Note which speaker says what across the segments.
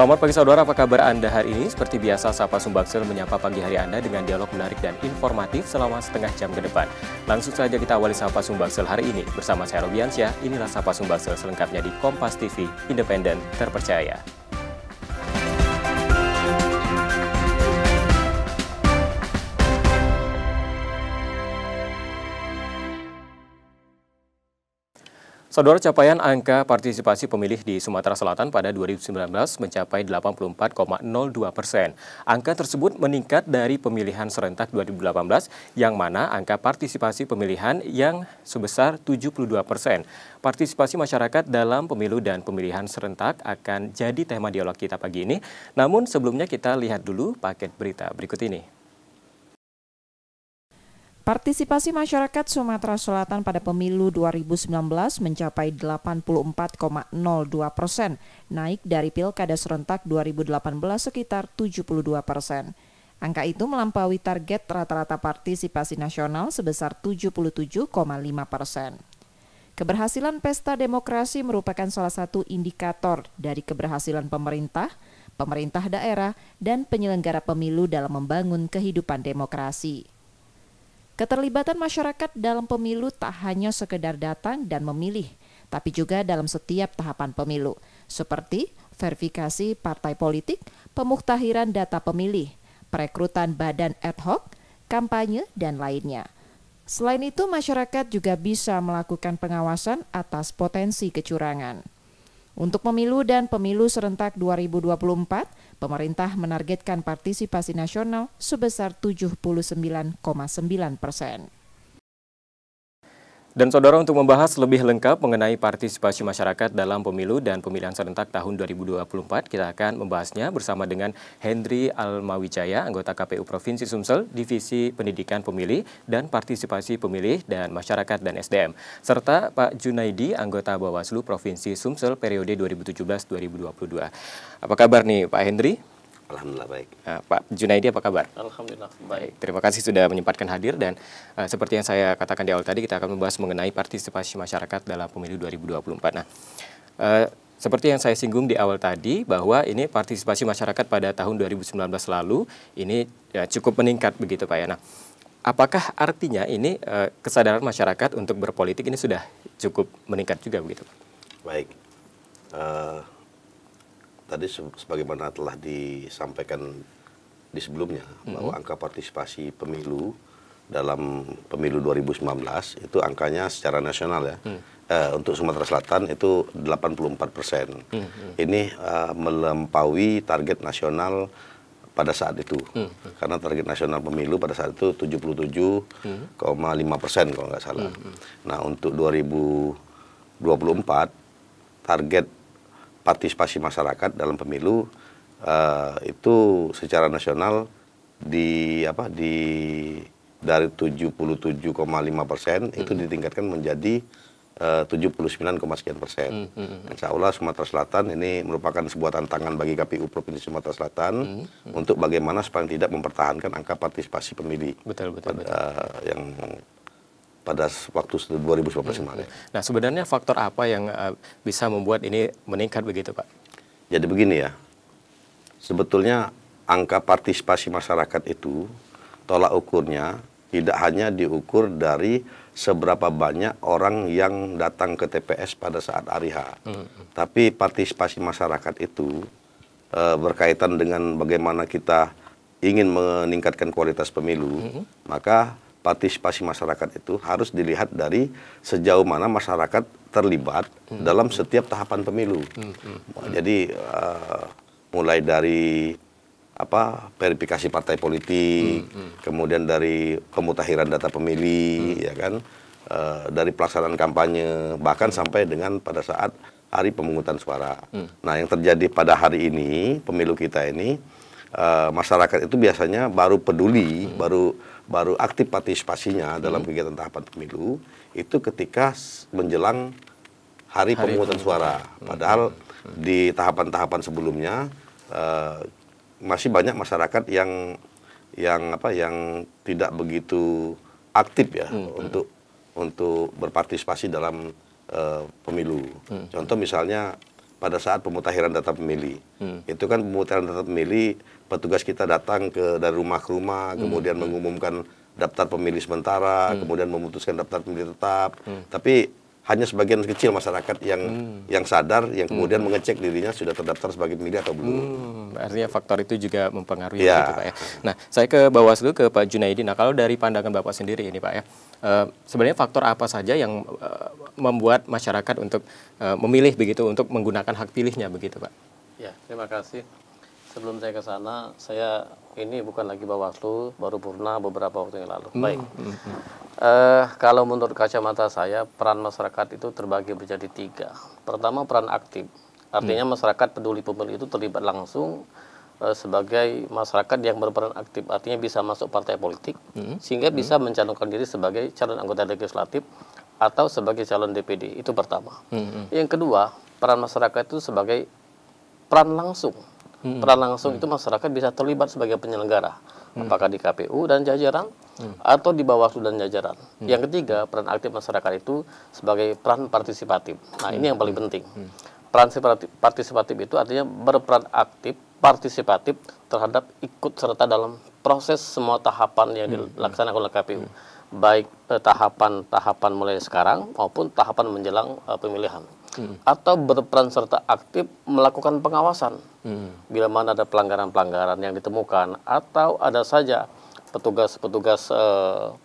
Speaker 1: Selamat pagi saudara, apa kabar Anda hari ini? Seperti biasa, Sapa Sumbaksel menyapa pagi hari Anda dengan dialog menarik dan informatif selama setengah jam ke depan. Langsung saja kita awali Sapa Sumbaksel hari ini. Bersama saya Robiansyah, inilah Sapa Sumbaksel selengkapnya di Kompas TV, independen, terpercaya. Saudara capaian angka partisipasi pemilih di Sumatera Selatan pada 2019 mencapai 84,02 persen. Angka tersebut meningkat dari pemilihan serentak 2018 yang mana angka partisipasi pemilihan yang sebesar 72 persen. Partisipasi masyarakat dalam pemilu dan pemilihan serentak akan jadi tema dialog kita pagi ini. Namun sebelumnya kita lihat dulu paket berita berikut ini.
Speaker 2: Partisipasi masyarakat Sumatera Selatan pada pemilu 2019 mencapai 84,02 persen, naik dari pilkada serentak 2018 sekitar 72 persen. Angka itu melampaui target rata-rata partisipasi nasional sebesar 77,5 persen. Keberhasilan pesta demokrasi merupakan salah satu indikator dari keberhasilan pemerintah, pemerintah daerah, dan penyelenggara pemilu dalam membangun kehidupan demokrasi. Keterlibatan masyarakat dalam pemilu tak hanya sekedar datang dan memilih, tapi juga dalam setiap tahapan pemilu, seperti verifikasi partai politik, pemuktahiran data pemilih, perekrutan badan ad hoc, kampanye, dan lainnya. Selain itu, masyarakat juga bisa melakukan pengawasan atas potensi kecurangan. Untuk pemilu dan pemilu serentak 2024, pemerintah menargetkan partisipasi nasional sebesar 79,9 persen.
Speaker 1: Dan saudara untuk membahas lebih lengkap mengenai partisipasi masyarakat dalam pemilu dan pemilihan serentak tahun 2024, kita akan membahasnya bersama dengan Hendri Almawijaya, anggota KPU Provinsi Sumsel, Divisi Pendidikan Pemilih dan Partisipasi Pemilih dan Masyarakat dan SDM, serta Pak Junaidi, anggota Bawaslu Provinsi Sumsel periode 2017-2022. Apa kabar nih Pak Hendri? Alhamdulillah baik. Uh, Pak Junaidi apa kabar? Alhamdulillah
Speaker 3: baik. Terima kasih
Speaker 1: sudah menyempatkan hadir dan uh, seperti yang saya katakan di awal tadi kita akan membahas mengenai partisipasi masyarakat dalam pemilu 2024. Nah, uh, seperti yang saya singgung di awal tadi bahwa ini partisipasi masyarakat pada tahun 2019 lalu ini ya, cukup meningkat begitu Pak ya. Nah, apakah artinya ini uh, kesadaran masyarakat untuk berpolitik ini sudah cukup meningkat juga begitu
Speaker 4: Baik. Uh, tadi sebagaimana telah disampaikan di sebelumnya mm-hmm. bahwa angka partisipasi pemilu dalam pemilu 2019 itu angkanya secara nasional ya mm. uh, untuk Sumatera Selatan itu 84 persen mm-hmm. ini uh, melampaui target nasional pada saat itu mm-hmm. karena target nasional pemilu pada saat itu 77,5 persen kalau nggak salah mm-hmm. nah untuk 2024 target partisipasi masyarakat dalam pemilu uh, itu secara nasional di apa di dari 77,5 persen -hmm. itu ditingkatkan menjadi eh, uh, 79, sekian persen. Mm -hmm. Insya Allah Sumatera Selatan ini merupakan sebuah tantangan bagi KPU Provinsi Sumatera Selatan mm -hmm. untuk bagaimana supaya tidak mempertahankan angka partisipasi pemilih betul, betul, pada, betul. Uh, yang pada waktu 2019 iya, kemarin. Iya.
Speaker 1: Nah, sebenarnya faktor apa yang uh, bisa membuat ini meningkat begitu, Pak?
Speaker 4: Jadi begini ya. Sebetulnya angka partisipasi masyarakat itu tolak ukurnya tidak hanya diukur dari seberapa banyak orang yang datang ke TPS pada saat hari -hmm. Tapi partisipasi masyarakat itu e, berkaitan dengan bagaimana kita ingin meningkatkan kualitas pemilu, -hmm. maka partisipasi masyarakat itu harus dilihat dari sejauh mana masyarakat terlibat hmm. dalam setiap tahapan pemilu. Hmm. Hmm. Jadi uh, mulai dari apa verifikasi partai politik, hmm. Hmm. kemudian dari pemutahiran data pemilih, hmm. ya kan, uh, dari pelaksanaan kampanye, bahkan sampai dengan pada saat hari pemungutan suara. Hmm. Nah, yang terjadi pada hari ini pemilu kita ini uh, masyarakat itu biasanya baru peduli, hmm. baru baru aktif partisipasinya hmm. dalam kegiatan tahapan pemilu itu ketika menjelang hari, hari pemungutan suara. Hmm. Padahal hmm. di tahapan-tahapan sebelumnya uh, masih banyak masyarakat yang yang apa yang tidak begitu aktif ya hmm. hmm. untuk untuk berpartisipasi dalam uh, pemilu. Hmm. Contoh misalnya pada saat pemutakhiran data pemilih. Hmm. Itu kan pemutakhiran data pemilih petugas kita datang ke dari rumah ke rumah, hmm. kemudian hmm. mengumumkan daftar pemilih sementara, hmm. kemudian memutuskan daftar pemilih tetap. Hmm. Tapi hanya sebagian kecil masyarakat yang hmm. yang sadar, yang hmm. kemudian hmm. mengecek dirinya sudah terdaftar sebagai pemilih atau belum. Hmm. Artinya
Speaker 1: faktor itu juga mempengaruhi ya. itu, Pak ya. Nah, saya ke Bawaslu ke Pak Junaidi. Nah, kalau dari pandangan Bapak sendiri ini, Pak ya, uh, sebenarnya faktor apa saja yang uh, membuat masyarakat untuk uh, memilih begitu, untuk menggunakan hak pilihnya begitu, Pak?
Speaker 3: Ya, terima kasih sebelum saya ke sana, saya ini bukan lagi Bawaslu, baru purna beberapa waktu yang lalu. Hmm. Baik. Uh, kalau menurut kacamata saya, peran masyarakat itu terbagi menjadi tiga. Pertama peran aktif, artinya hmm. masyarakat peduli pemilu itu terlibat langsung uh, sebagai masyarakat yang berperan aktif, artinya bisa masuk partai politik, hmm. sehingga hmm. bisa mencalonkan diri sebagai calon anggota legislatif atau sebagai calon DPD. Itu pertama. Hmm, hmm. Yang kedua, peran masyarakat itu sebagai peran langsung hmm. peran langsung hmm. itu masyarakat bisa terlibat sebagai penyelenggara hmm. apakah di KPU dan jajaran hmm. atau di Bawaslu dan jajaran. Hmm. Yang ketiga, peran aktif masyarakat itu sebagai peran partisipatif. Nah, hmm. ini yang hmm. paling penting. Hmm. Peran partisipatif itu artinya berperan aktif partisipatif terhadap ikut serta dalam proses semua tahapan yang hmm. dilaksanakan oleh KPU. Hmm. Baik tahapan-tahapan eh, mulai sekarang maupun tahapan menjelang eh, pemilihan. Hmm. Atau berperan serta aktif melakukan pengawasan hmm. bila mana ada pelanggaran-pelanggaran yang ditemukan atau ada saja petugas-petugas e,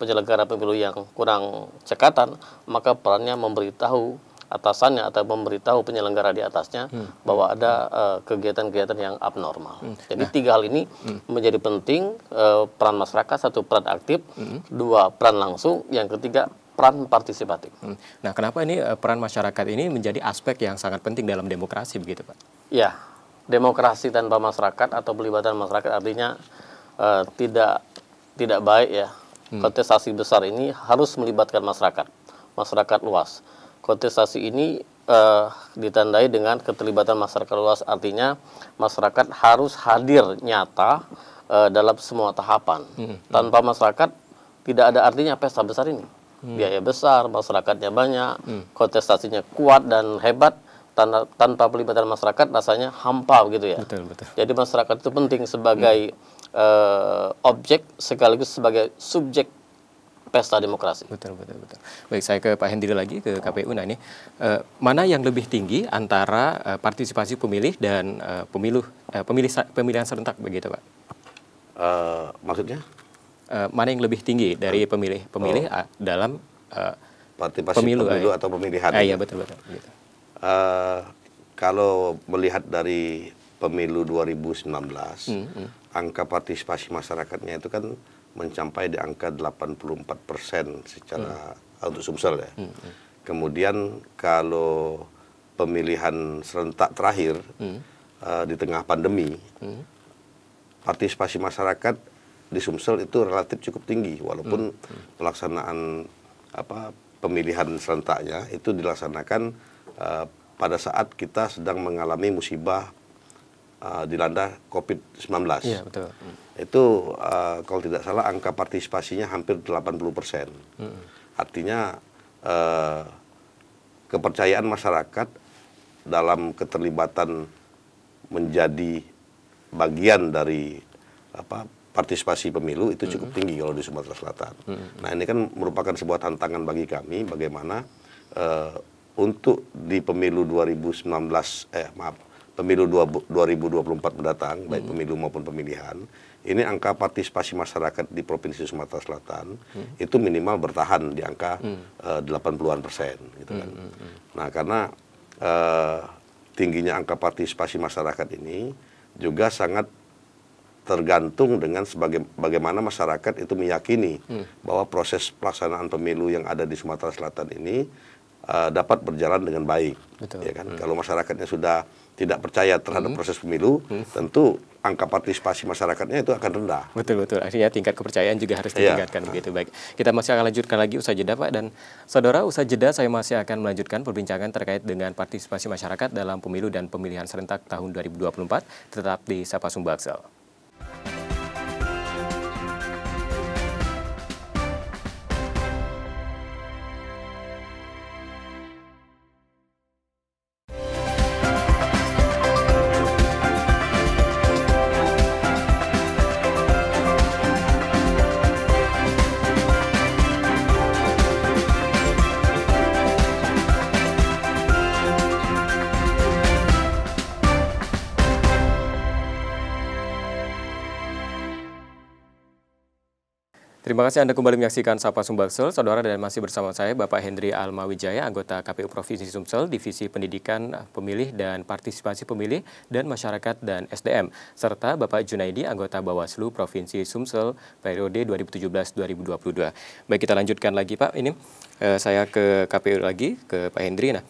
Speaker 3: penyelenggara pemilu yang kurang cekatan maka perannya memberitahu atasannya atau memberitahu penyelenggara di atasnya hmm. bahwa ada eh, kegiatan-kegiatan yang abnormal. Hmm. Jadi nah. tiga hal ini hmm. menjadi penting e, peran masyarakat satu peran aktif, hmm. dua peran langsung, yang ketiga peran partisipatif.
Speaker 1: Hmm. Nah, kenapa ini peran masyarakat ini menjadi aspek yang sangat penting dalam demokrasi begitu, Pak?
Speaker 3: Ya, demokrasi tanpa masyarakat atau pelibatan masyarakat artinya uh, tidak tidak baik ya. Hmm. Kontestasi besar ini harus melibatkan masyarakat, masyarakat luas. Kontestasi ini uh, ditandai dengan keterlibatan masyarakat luas artinya masyarakat harus hadir nyata uh, dalam semua tahapan. Hmm, hmm. Tanpa masyarakat tidak ada artinya pesta besar ini. Hmm. Biaya besar, masyarakatnya banyak, hmm. kontestasinya kuat dan hebat tanpa, tanpa pelibatan masyarakat rasanya hampa gitu ya. Betul, betul. Jadi masyarakat itu penting sebagai hmm. uh, objek sekaligus sebagai subjek pesta demokrasi. Betul, betul, betul.
Speaker 1: Baik, saya ke Pak Hendri lagi ke KPU. Nah ini eh, mana yang lebih tinggi antara eh, partisipasi pemilih dan pemilu pemilih pemilihan serentak begitu, Pak? Uh, maksudnya? Uh, mana yang lebih tinggi dari pemilih pemilih oh.
Speaker 4: dalam uh, partisipasi pemilu, pemilu atau pemilihan? Ah, iya gitu. betul betul. betul uh, kalau melihat dari pemilu 2019, mm -hmm. angka partisipasi masyarakatnya itu kan mencapai di angka 84 persen secara mm. untuk Sumsel ya. Mm -hmm. Kemudian kalau pemilihan serentak terakhir mm. uh, di tengah pandemi, mm. partisipasi masyarakat di Sumsel itu relatif cukup tinggi, walaupun mm. pelaksanaan apa pemilihan serentaknya itu dilaksanakan uh, pada saat kita sedang mengalami musibah uh, dilanda COVID-19. Iya, betul. Hmm. Itu uh, kalau tidak salah angka partisipasinya hampir 80 persen. Mm. Artinya uh, kepercayaan masyarakat dalam keterlibatan menjadi bagian dari apa partisipasi pemilu itu cukup hmm. tinggi kalau di Sumatera Selatan. Hmm. Nah ini kan merupakan sebuah tantangan bagi kami bagaimana uh, untuk di pemilu 2019 eh maaf pemilu 2024 mendatang hmm. baik pemilu maupun pemilihan ini angka partisipasi masyarakat di provinsi Sumatera Selatan hmm. itu minimal bertahan di angka hmm. uh, eh, 80-an persen gitu hmm, kan hmm, hmm. nah karena uh, tingginya angka partisipasi masyarakat ini juga sangat tergantung dengan sebagai bagaimana masyarakat itu meyakini hmm. bahwa proses pelaksanaan pemilu yang ada di Sumatera Selatan ini uh, dapat berjalan dengan baik. Betul. Ya kan? Hmm. Kalau masyarakatnya sudah tidak percaya terhadap hmm. proses pemilu, hmm. tentu angka partisipasi masyarakatnya itu akan rendah.
Speaker 1: Betul betul. Artinya tingkat kepercayaan juga harus iya. ditingkatkan
Speaker 4: ya. begitu. Baik. Kita
Speaker 1: masih akan lanjutkan lagi usaha jeda Pak dan Saudara usaha jeda saya masih akan melanjutkan perbincangan terkait dengan partisipasi masyarakat dalam pemilu dan pemilihan serentak tahun 2024 tetap di Sapa Sumbaksel. Terima kasih Anda kembali menyaksikan Sapa Sumbaksel, Saudara dan masih bersama saya Bapak Hendri Almawijaya, anggota KPU Provinsi Sumsel, Divisi Pendidikan Pemilih dan Partisipasi Pemilih dan Masyarakat dan SDM, serta Bapak Junaidi, anggota Bawaslu Provinsi Sumsel periode 2017-2022. Baik, kita lanjutkan lagi Pak. Ini eh, saya ke KPU lagi, ke Pak Hendri. Nah,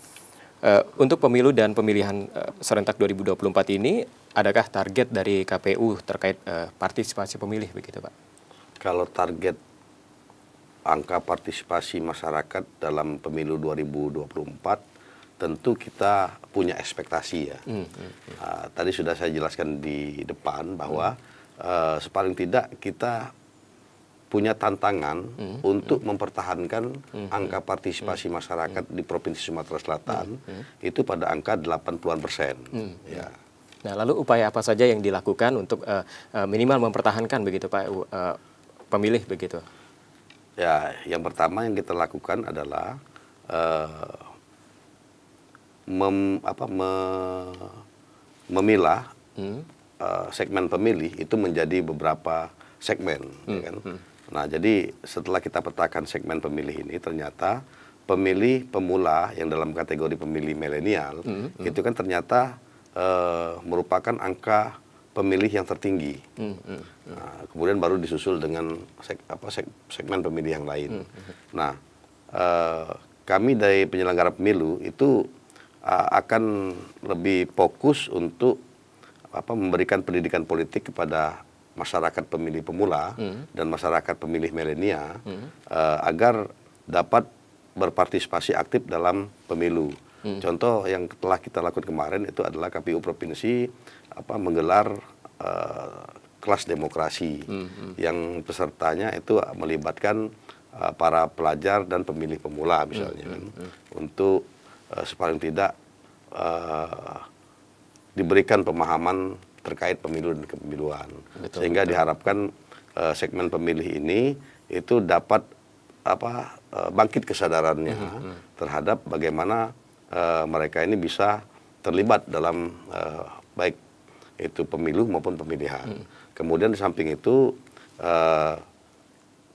Speaker 1: eh, untuk pemilu dan pemilihan eh, serentak 2024 ini, adakah target dari KPU terkait eh, partisipasi pemilih begitu Pak?
Speaker 4: kalau target angka partisipasi masyarakat dalam pemilu 2024 tentu kita punya ekspektasi ya. Hmm, hmm, hmm. Uh, tadi sudah saya jelaskan di depan bahwa hmm. uh, sepaling tidak kita punya tantangan hmm, hmm. untuk hmm. mempertahankan hmm, angka partisipasi hmm, hmm. masyarakat hmm. di Provinsi Sumatera Selatan hmm, hmm. itu pada angka 80-an persen. Hmm, hmm, ya.
Speaker 1: Nah, lalu upaya apa saja yang dilakukan untuk uh, minimal mempertahankan begitu Pak uh, pemilih begitu?
Speaker 4: Ya, yang pertama yang kita lakukan adalah uh, mem, apa, me, memilah hmm. uh, segmen pemilih itu menjadi beberapa segmen. Ya hmm. kan? hmm. Nah, jadi setelah kita petakan segmen pemilih ini, ternyata pemilih pemula yang dalam kategori pemilih milenial hmm. hmm. itu kan ternyata uh, merupakan angka pemilih yang tertinggi. Hmm, hmm, hmm. Nah, kemudian baru disusul dengan seg apa seg segmen pemilih yang lain. Hmm, hmm. hmm. Nah, e, kami dari penyelenggara pemilu itu e, akan lebih fokus untuk apa memberikan pendidikan politik kepada masyarakat pemilih pemula hmm. dan masyarakat pemilih milenial hmm. e, agar dapat berpartisipasi aktif dalam pemilu. Hmm. Contoh yang telah kita lakukan kemarin itu adalah KPU provinsi apa menggelar uh, kelas demokrasi hmm, hmm. yang pesertanya itu melibatkan uh, para pelajar dan pemilih pemula misalnya hmm, kan, hmm, hmm. untuk uh, eh, sepaling tidak uh, diberikan pemahaman terkait pemilu dan kepemiluan betul, sehingga betul. diharapkan uh, segmen pemilih ini itu dapat apa uh, bangkit kesadarannya hmm, hmm. hmm. terhadap bagaimana uh, mereka ini bisa terlibat dalam uh, baik itu pemilu maupun pemilihan. Hmm. Kemudian di samping itu uh,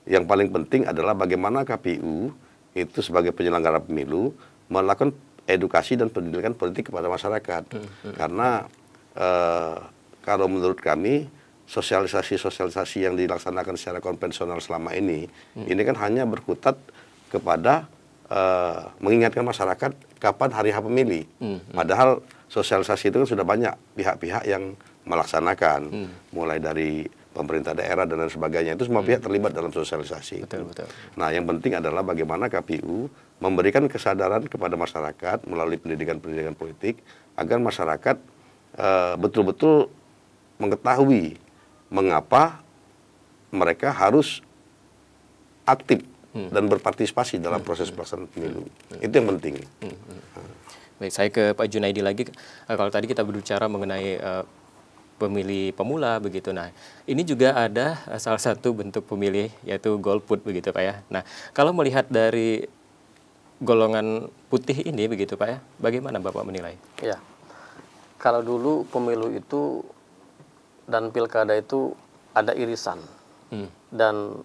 Speaker 4: yang paling penting adalah bagaimana KPU itu sebagai penyelenggara pemilu melakukan edukasi dan pendidikan politik kepada masyarakat. Hmm. Hmm. Karena uh, kalau menurut kami sosialisasi-sosialisasi yang dilaksanakan secara konvensional selama ini hmm. ini kan hanya berkutat kepada uh, mengingatkan masyarakat kapan hari H pemilih. Hmm. hmm. Padahal sosialisasi itu kan sudah banyak pihak-pihak yang melaksanakan, hmm. mulai dari pemerintah daerah dan lain sebagainya itu semua hmm. pihak terlibat dalam sosialisasi. Betul, betul. Nah, yang penting adalah bagaimana KPU memberikan kesadaran kepada masyarakat melalui pendidikan-pendidikan politik agar masyarakat eh, betul-betul betul -betul mengetahui mengapa mereka harus aktif hmm. dan berpartisipasi dalam hmm, proses hmm. pelaksanaan pemilu. Hmm, hmm. Itu yang penting. Hmm. Hmm. Nah. Baik, saya
Speaker 1: ke Pak Junaidi lagi. Eh, kalau tadi kita berbicara mengenai uh, pemilih pemula begitu. Nah, ini juga ada eh, salah satu bentuk pemilih yaitu golput begitu, Pak ya. Nah, kalau melihat dari golongan putih ini begitu, Pak ya, bagaimana Bapak menilai?
Speaker 3: Ya. Kalau dulu pemilu itu dan pilkada itu ada irisan. Hmm. Dan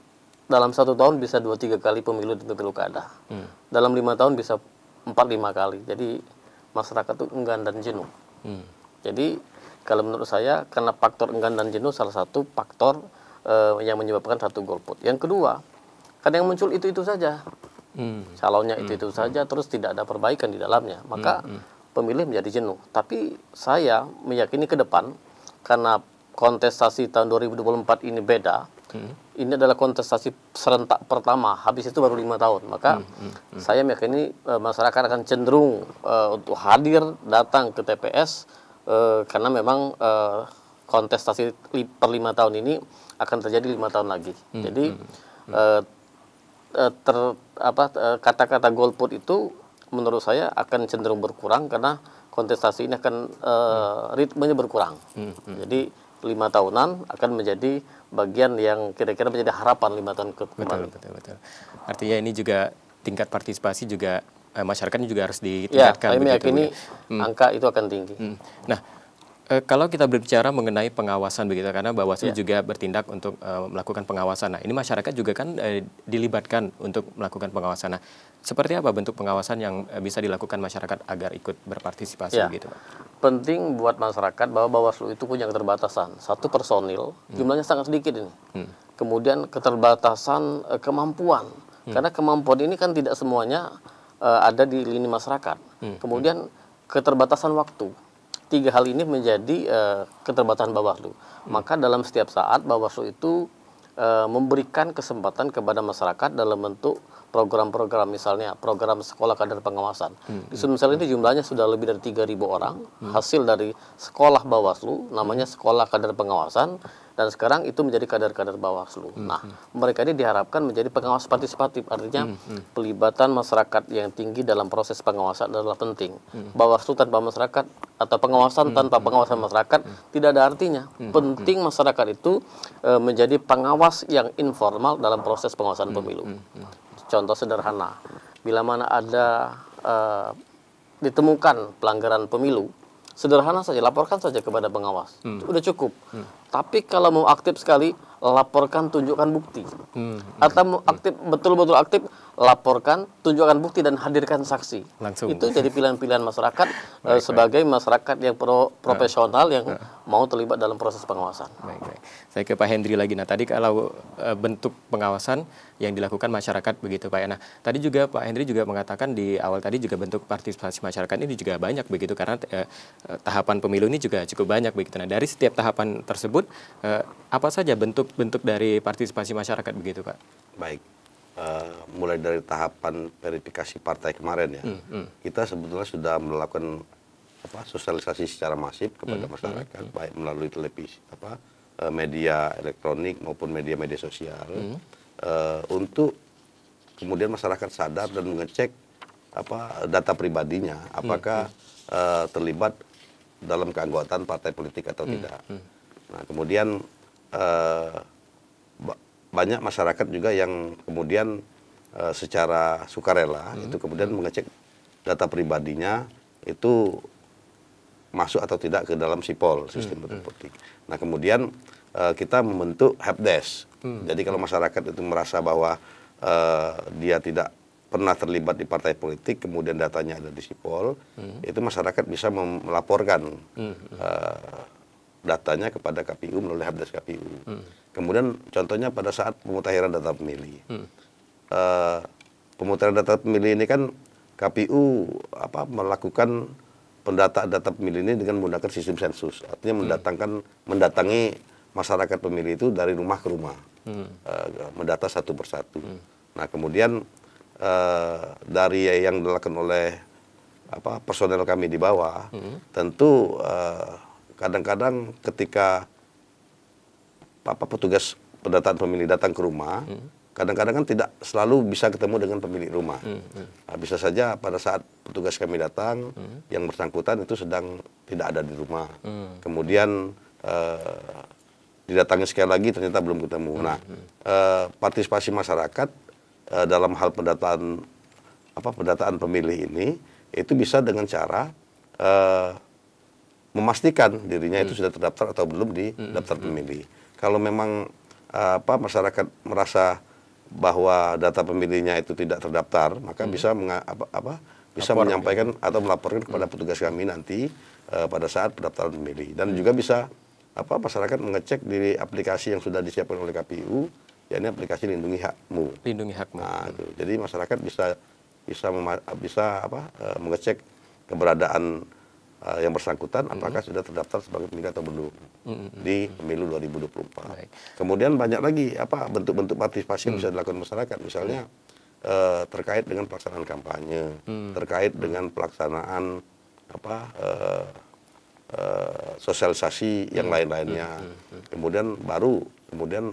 Speaker 3: dalam satu tahun bisa dua tiga kali pemilu dan pilkada. Hmm. Dalam lima tahun bisa empat lima kali. Jadi masyarakat itu enggan dan jenuh. Hmm. Jadi kalau menurut saya karena faktor enggan dan jenuh salah satu faktor uh, yang menyebabkan satu golput. Yang kedua, kadang yang muncul itu itu saja. Hmm. Calonnya hmm. itu itu hmm. saja terus tidak ada perbaikan di dalamnya. Maka hmm. hmm. pemilih menjadi jenuh. Tapi saya meyakini ke depan karena kontestasi tahun 2024 ini beda hmm. ini adalah kontestasi serentak pertama habis itu baru lima tahun maka hmm. Hmm. Hmm. saya meyakini e, masyarakat akan cenderung e, untuk hadir datang ke TPS e, eh, karena memang e, kontestasi li, per lima tahun ini akan terjadi lima tahun lagi hmm. jadi hmm. E, ter apa kata-kata golput itu menurut saya akan cenderung berkurang karena kontestasi ini akan e, ritmenya berkurang hmm. Hmm. jadi hmm. lima tahunan akan menjadi bagian yang kira-kira menjadi harapan lima tahun ke depan.
Speaker 1: Betul, betul, betul. Artinya ini juga tingkat partisipasi juga eh, masyarakat juga harus ya, ditingkatkan. Ya, kami ini hmm. angka
Speaker 3: itu akan tinggi. Hmm.
Speaker 1: Nah, Eh, kalau kita berbicara mengenai pengawasan begitu, karena Bawaslu yeah. juga bertindak untuk e, melakukan pengawasan. Nah, ini masyarakat juga kan e, dilibatkan untuk melakukan pengawasan. Nah, seperti apa bentuk pengawasan yang e, bisa dilakukan masyarakat agar ikut berpartisipasi yeah. begitu,
Speaker 3: Pak? Penting buat masyarakat bahwa Bawaslu itu punya keterbatasan. Satu personil, hmm. jumlahnya sangat sedikit ini. Hmm. Kemudian keterbatasan e, kemampuan, hmm. karena kemampuan ini kan tidak semuanya e, ada di lini masyarakat. Hmm. Kemudian keterbatasan waktu tiga hal ini menjadi uh, keterbatasan Bawaslu. Maka dalam setiap saat Bawaslu itu uh, memberikan kesempatan kepada masyarakat dalam bentuk program-program misalnya program sekolah kader pengawasan. Di Sumsel ini jumlahnya sudah lebih dari 3000 orang. Hmm. Hasil dari sekolah Bawaslu namanya hmm. sekolah kader pengawasan dan sekarang itu menjadi kader-kader Bawaslu. Hmm. Nah, hmm. mereka ini diharapkan menjadi pengawas partisipatif, artinya hmm. Hmm. pelibatan masyarakat yang tinggi dalam proses pengawasan adalah penting. Hmm. Bawaslu tanpa masyarakat atau pengawasan hmm. tanpa hmm. pengawasan masyarakat hmm. tidak ada artinya. Hmm. Penting hmm. masyarakat itu e, menjadi pengawas yang informal dalam proses pengawasan pemilu. Hmm. Hmm. Contoh sederhana, bila mana ada e, ditemukan pelanggaran pemilu, sederhana saja laporkan saja kepada pengawas hmm. Itu udah cukup hmm. tapi kalau mau aktif sekali laporkan tunjukkan bukti hmm. hmm. atau mau aktif betul-betul aktif laporkan, tunjukkan bukti dan hadirkan saksi.
Speaker 1: Langsung. Itu jadi
Speaker 3: pilihan-pilihan masyarakat eh, baik, sebagai baik. masyarakat yang pro profesional yang uh. mau terlibat dalam proses pengawasan.
Speaker 1: Baik, baik. Saya ke Pak Hendri lagi. Nah, tadi kalau uh, bentuk pengawasan yang dilakukan masyarakat begitu Pak. Ya. Nah, tadi juga Pak Hendri juga mengatakan di awal tadi juga bentuk partisipasi masyarakat ini juga banyak begitu karena uh, tahapan pemilu ini juga cukup banyak begitu. Nah, dari setiap tahapan tersebut uh, apa saja bentuk-bentuk dari partisipasi masyarakat begitu Pak? Baik
Speaker 4: Eh, mulai dari tahapan verifikasi partai kemarin ya, hmm, hmm. kita sebetulnya sudah melakukan apa sosialisasi secara masif kepada hmm, hmm masyarakat hmm, baik melalui televisi apa eh, media elektronik maupun media-media sosial hmm. uh, untuk kemudian masyarakat sadar dan mengecek apa data pribadinya hmm, apakah hmm, hmm. Uh, terlibat dalam keanggotaan partai politik atau hmm, tidak. Hmm. Nah kemudian uh, banyak masyarakat juga yang kemudian e, secara sukarela hmm. itu kemudian hmm. mengecek data pribadinya itu masuk atau tidak ke dalam sipol hmm, sistem hmm. Nah kemudian e, kita membentuk helpdesk. Hmm. Jadi kalau masyarakat itu merasa bahwa e, dia tidak pernah terlibat di partai politik, kemudian datanya ada di sipol, hmm. itu masyarakat bisa melaporkan hmm. E, datanya kepada KPU melalui Habdas KPU. Hmm. Kemudian contohnya pada saat pemutakhiran data pemilih. Hmm. Uh, pemutakhiran data pemilih ini kan KPU apa melakukan pendataan data pemilih ini dengan menggunakan sistem sensus. Artinya hmm. mendatangkan mendatangi masyarakat pemilih itu dari rumah ke rumah. Hmm. Uh, mendata satu persatu. Hmm. Nah, kemudian uh, dari yang dilakukan oleh apa personel kami di bawah, hmm. tentu uh, kadang-kadang ketika apa petugas pendataan pemilih datang ke rumah, hmm. kadang-kadang kan tidak selalu bisa ketemu dengan pemilik rumah. Hmm, hmm. Nah, bisa saja pada saat petugas kami datang, yang bersangkutan itu sedang tidak ada di rumah. Kemudian eh, didatangi sekali lagi ternyata belum ketemu. Nah, eh, partisipasi masyarakat eh, dalam hal pendataan apa pendataan pemilih ini itu bisa dengan cara eh, memastikan dirinya hmm. itu sudah terdaftar atau belum di hmm. daftar hmm. pemilih. Hmm. Kalau memang eh, apa masyarakat merasa bahwa data pemilihnya itu tidak terdaftar, maka hmm. bisa menga, apa, apa bisa Lapor, menyampaikan ya. atau hmm. melaporkan kepada hmm. petugas kami nanti uh, pada saat pendaftaran pemilih dan hmm. juga bisa apa masyarakat mengecek di aplikasi yang sudah disiapkan oleh KPU yakni aplikasi lindungi hakmu. Lindungi hakmu. Nah, itu. Jadi masyarakat bisa bisa bisa apa uh, mengecek keberadaan uh, yang bersangkutan hmm. apakah mm -hmm. sudah terdaftar sebagai pemilih atau belum mm -hmm. di hmm. pemilu 2024. Baik. Kemudian banyak lagi apa bentuk-bentuk partisipasi mm. yang hmm. bisa dilakukan masyarakat misalnya uh, terkait dengan pelaksanaan kampanye, mm. terkait dengan pelaksanaan apa uh, uh, sosialisasi yang mm. lain-lainnya. Mm. Kemudian baru kemudian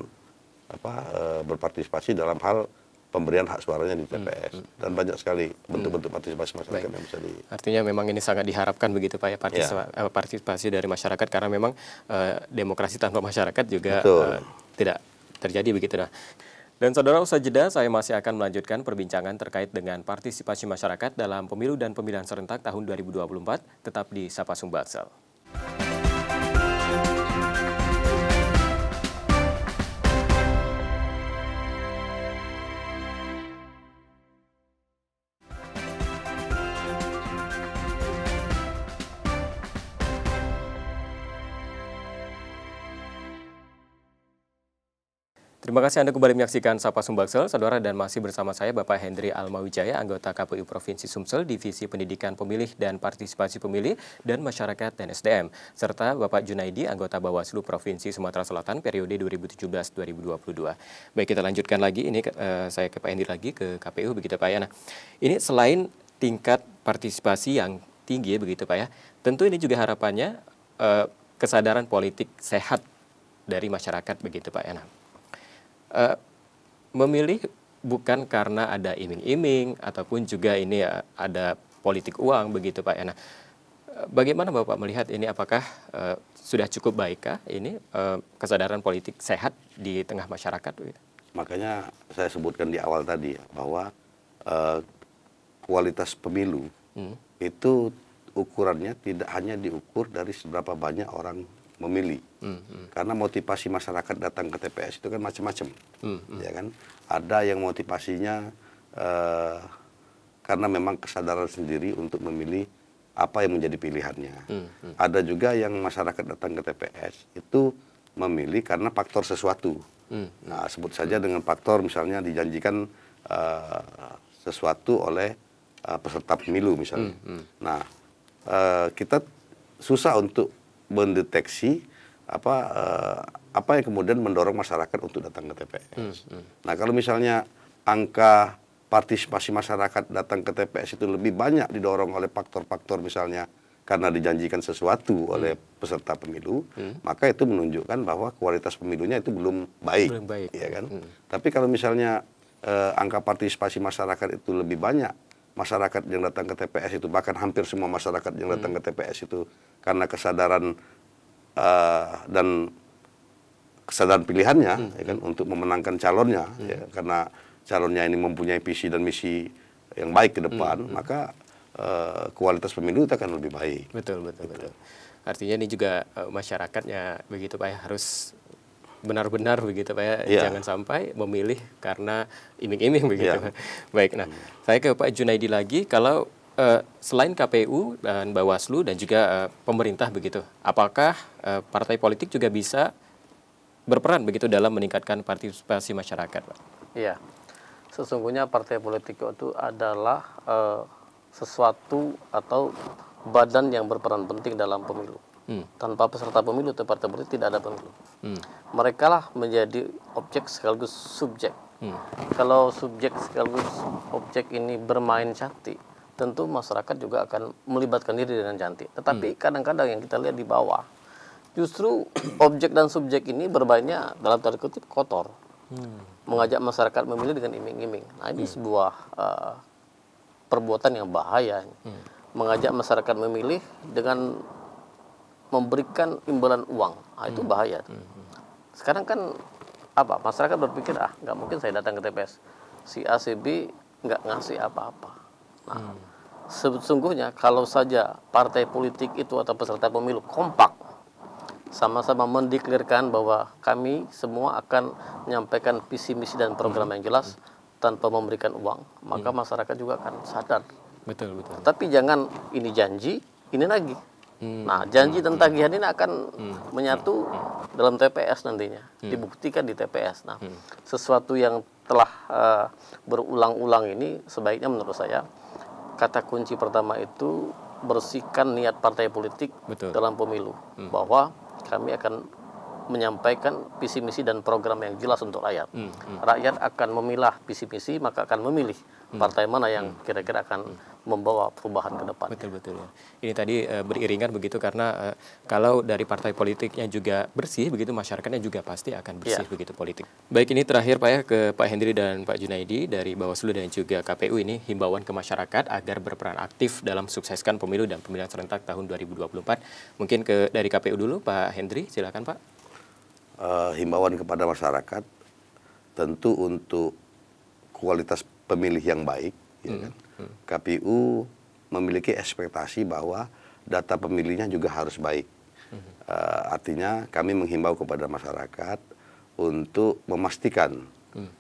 Speaker 4: apa uh, berpartisipasi dalam hal pemberian hak suaranya di TPS hmm, hmm. dan hmm. banyak sekali hmm. bentuk-bentuk partisipasi masyarakat Baik. yang bisa di
Speaker 1: artinya memang ini sangat diharapkan begitu pak ya partisipasi, iya. yeah. partisipasi dari masyarakat karena memang uh, demokrasi tanpa masyarakat juga uh, tidak terjadi begitu nah dan saudara usaha jeda saya masih akan melanjutkan perbincangan terkait dengan partisipasi masyarakat dalam pemilu dan pemilihan serentak tahun 2024 tetap di Sapa Sumbangsel. Terima kasih Anda kembali menyaksikan Sapa Sumbaksel Saudara, dan masih bersama saya Bapak Hendri Almawijaya, anggota KPU Provinsi Sumsel, Divisi Pendidikan Pemilih dan Partisipasi Pemilih dan Masyarakat dan SDM, serta Bapak Junaidi, anggota Bawaslu Provinsi Sumatera Selatan periode 2017-2022. Baik, kita lanjutkan lagi, ini uh, saya ke Pak Hendri lagi, ke KPU, begitu Pak ya. Nah, ini selain tingkat partisipasi yang tinggi, ya, begitu Pak ya, tentu ini juga harapannya uh, kesadaran politik sehat dari masyarakat, begitu Pak ya. Nah, uh, memilih bukan karena ada iming-iming ataupun juga ini uh, ada politik uang begitu Pak. Nah, eh, bagaimana Bapak melihat ini apakah uh, sudah cukup baikkah ini uh, kesadaran politik sehat di tengah masyarakat?
Speaker 4: Makanya saya sebutkan di awal tadi ya, bahwa uh, kualitas pemilu hmm. itu ukurannya tidak hanya diukur dari seberapa banyak orang memilih. Hmm, hmm. Karena motivasi masyarakat datang ke TPS itu kan macam-macam, hmm, hmm. ya kan. Ada yang motivasinya uh, karena memang kesadaran sendiri untuk memilih apa yang menjadi pilihannya. Hmm, hmm. Ada juga yang masyarakat datang ke TPS itu memilih karena faktor sesuatu. Hmm, hmm. Nah, sebut hmm. saja dengan faktor misalnya dijanjikan uh, sesuatu oleh uh, peserta pemilu misalnya. Hmm, hmm. Nah, uh, kita susah untuk mendeteksi apa uh, apa yang kemudian mendorong masyarakat untuk datang ke TPS. Hmm, hmm. Nah kalau misalnya angka partisipasi masyarakat datang ke TPS itu lebih banyak didorong oleh faktor-faktor misalnya karena dijanjikan sesuatu hmm. oleh peserta pemilu, hmm. maka itu menunjukkan bahwa kualitas pemilunya itu belum baik, belum baik. ya kan. Hmm. Tapi kalau misalnya eh, angka partisipasi masyarakat itu lebih banyak masyarakat yang datang ke TPS itu bahkan hampir semua masyarakat yang datang hmm. ke TPS itu karena kesadaran uh, dan kesadaran pilihannya hmm. ya kan untuk memenangkan calonnya hmm. ya, karena calonnya ini mempunyai visi dan misi yang baik ke depan hmm. maka uh, kualitas pemilu itu akan lebih baik betul betul gitu. betul artinya ini juga uh, masyarakatnya begitu pak ya harus
Speaker 1: benar-benar begitu Pak ya. Iya. Jangan sampai memilih karena iming-iming begitu. Ya. Baik. Nah, iya. saya ke Pak Junaidi lagi kalau uh, selain KPU dan Bawaslu dan juga uh, pemerintah begitu, apakah uh, partai politik juga bisa berperan begitu dalam meningkatkan partisipasi masyarakat, Pak?
Speaker 3: Iya. Sesungguhnya partai politik itu adalah uh, sesuatu atau badan yang berperan penting dalam pemilu hmm. tanpa peserta pemilu atau partai politik tidak ada pemilu hmm. mereka lah menjadi objek sekaligus subjek hmm. kalau subjek sekaligus objek ini bermain cantik tentu masyarakat juga akan melibatkan diri dengan cantik tetapi hmm. kadang-kadang hmm. yang kita lihat di bawah justru objek dan subjek ini bermainnya dalam tanda kutip kotor hmm. mengajak masyarakat memilih dengan iming-iming nah ini hmm. sebuah uh, perbuatan yang bahaya hmm. mengajak masyarakat memilih dengan memberikan imbalan uang nah, itu hmm. bahaya hmm, hmm. sekarang kan apa masyarakat berpikir ah nggak mungkin saya datang ke TPS si A nggak ngasih apa-apa nah sesungguhnya kalau saja partai politik itu atau peserta pemilu kompak sama-sama mendeklarasikan bahwa kami semua akan menyampaikan visi misi dan program yang jelas tanpa memberikan uang maka masyarakat juga akan sadar betul betul tapi jangan ini janji ini lagi Hmm. Nah, janji hmm. tentang jihad ini akan hmm. menyatu hmm. hmm. dalam TPS nantinya, hmm. dibuktikan di TPS. Nah, hmm. sesuatu yang telah uh, berulang-ulang ini sebaiknya menurut saya kata kunci pertama itu bersihkan niat partai politik Betul. dalam pemilu hmm. bahwa kami akan menyampaikan visi misi dan program yang jelas untuk rakyat. Hmm. Hmm. Rakyat akan memilah visi misi maka akan memilih
Speaker 1: hmm. partai mana yang hmm. kira-kira hmm. akan hmm membawa perubahan ke oh, depan. Betul betul. Ya. Ini tadi e, beriringan begitu karena e, kalau dari partai politiknya juga bersih begitu masyarakatnya juga pasti akan bersih yeah. begitu politik. Baik ini terakhir Pak ya ke Pak Hendri dan Pak Junaidi dari Bawaslu dan juga KPU ini himbauan ke masyarakat agar berperan aktif dalam sukseskan pemilu dan pemilihan serentak tahun 2024. Mungkin ke dari KPU dulu Pak Hendri silakan Pak.
Speaker 4: Uh, himbauan kepada masyarakat tentu untuk kualitas pemilih yang baik ya hmm. kan? KPU memiliki ekspektasi bahwa data pemilihnya juga harus baik. Uh, artinya kami menghimbau kepada masyarakat untuk memastikan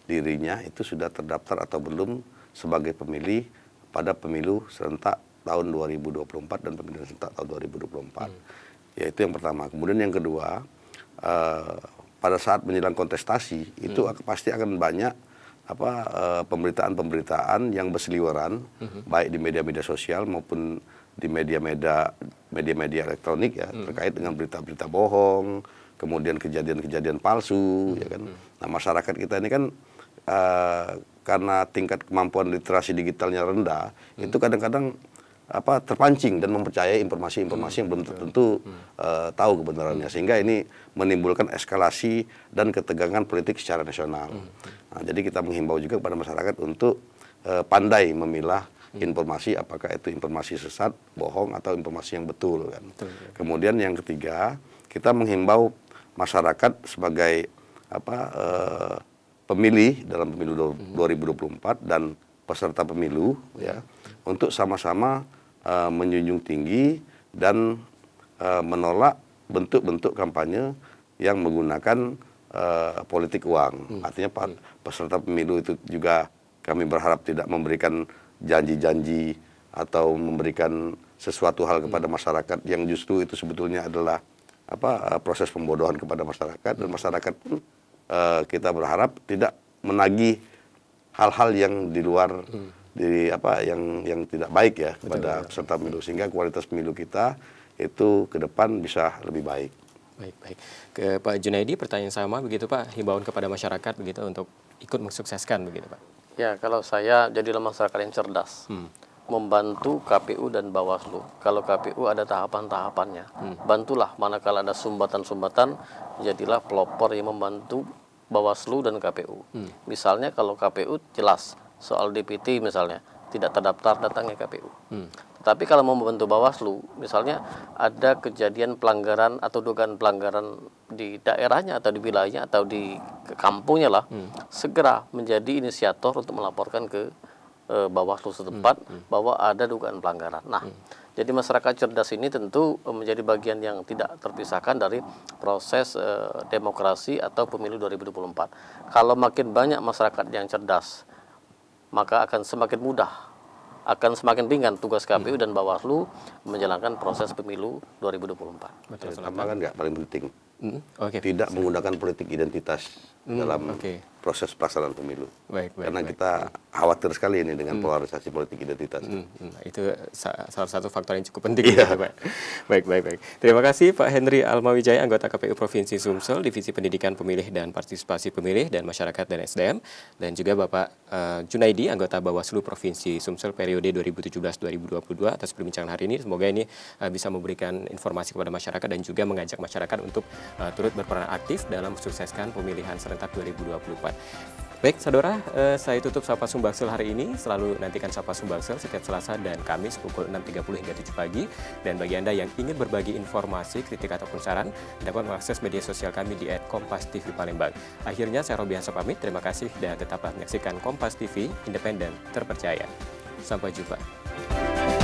Speaker 4: dirinya itu sudah terdaftar atau belum sebagai pemilih pada pemilu serentak tahun 2024 dan pemilu serentak tahun 2024. Hmm. Yaitu yang pertama. Kemudian yang kedua, uh, pada saat menjelang kontestasi itu hmm. pasti akan banyak apa eh, pemberitaan-pemberitaan yang berseliweran mm-hmm. baik di media-media sosial maupun di media-media media-media elektronik ya mm-hmm. terkait dengan berita-berita bohong kemudian kejadian-kejadian palsu mm-hmm. ya kan mhm. nah masyarakat kita ini kan uh, karena tingkat kemampuan literasi digitalnya rendah mm-hmm. itu kadang-kadang apa terpancing dan mempercayai informasi-informasi hmm. yang mhm, belum tentu hmm. uh, tahu kebenarannya mhm. sehingga ini menimbulkan eskalasi dan ketegangan politik secara nasional. Hmm. Nah, jadi kita menghimbau juga kepada masyarakat untuk uh, pandai memilah informasi apakah itu informasi sesat, bohong atau informasi yang betul kan. Betul, Kemudian yang ketiga, kita menghimbau masyarakat sebagai apa eh, pemilih dalam pemilu 2024 hmm. dan peserta pemilu ya untuk sama-sama eh, menjunjung tinggi dan eh, menolak bentuk-bentuk kampanye yang menggunakan Eh, politik uang. Hmm. Artinya Pak, hmm. peserta pemilu itu juga kami berharap tidak memberikan janji-janji atau memberikan sesuatu hal hmm. kepada hmm. masyarakat yang justru itu sebetulnya adalah apa eh, proses pembodohan kepada masyarakat dan masyarakat pun uh, kita berharap tidak menagih hal-hal yang di luar hmm. di apa yang yang tidak baik ya kepada ya. peserta pemilu sehingga kualitas pemilu kita itu ke depan bisa lebih baik.
Speaker 1: Baik, baik. Ke Pak Junaidi pertanyaan sama begitu Pak, himbauan kepada masyarakat begitu untuk ikut mensukseskan begitu Pak.
Speaker 3: Ya, kalau saya jadi masyarakat yang cerdas. Hmm. Membantu KPU dan Bawaslu. Kalau KPU ada tahapan-tahapannya, hmm. bantulah manakala ada sumbatan-sumbatan, jadilah pelopor yang membantu Bawaslu dan KPU. Hmm. Misalnya kalau KPU jelas soal DPT misalnya, tidak terdaftar datangnya KPU. Hmm. Tapi kalau mau membentuk Bawaslu, misalnya ada kejadian pelanggaran atau dugaan pelanggaran di daerahnya atau di wilayahnya atau di kampungnya lah, hmm. segera menjadi inisiator untuk melaporkan ke e, Bawaslu setempat hmm. Hmm. bahwa ada dugaan pelanggaran. Nah, hmm. Jadi masyarakat cerdas ini tentu eh, menjadi bagian yang tidak terpisahkan dari proses e, demokrasi atau pemilu 2024. Kalau makin banyak masyarakat yang cerdas, maka akan semakin mudah akan semakin ringan tugas KPU iya. dan Bawaslu menjalankan proses pemilu 2024. Betul. Apa kan nggak
Speaker 4: paling penting? Hmm? Okay. Tidak menggunakan politik identitas hmm, dalam okay proses pelaksanaan pemilu. Baik, baik, Karena baik, kita baik. khawatir sekali ini dengan hmm. polarisasi politik identitas. Hmm, hmm.
Speaker 1: Nah, itu sa salah satu faktor yang cukup penting. Yeah. Ya, Pak. baik, baik, baik. Terima kasih Pak Henry Almawijaya, anggota KPU Provinsi Sumsel, Divisi Pendidikan Pemilih dan Partisipasi Pemilih dan Masyarakat dan SDM, dan juga Bapak uh, Junaidi, anggota Bawaslu Provinsi Sumsel periode 2017-2022 atas perbincangan hari ini. Semoga ini uh, bisa memberikan informasi kepada masyarakat dan juga mengajak masyarakat untuk uh, turut berperan aktif dalam mensukseskan pemilihan serentak 2024. Baik, saudara, eh, saya tutup Sapa sumbaksel hari ini. Selalu nantikan Sapa sumbaksel setiap Selasa dan Kamis pukul 6.30 hingga 7 pagi. Dan bagi Anda yang ingin berbagi informasi, kritik ataupun saran, dapat mengakses media sosial kami di @kompas_tv TV Palembang. Akhirnya, saya Hansa pamit. Terima kasih dan tetap menyaksikan Kompas TV, independen, terpercaya. Sampai jumpa.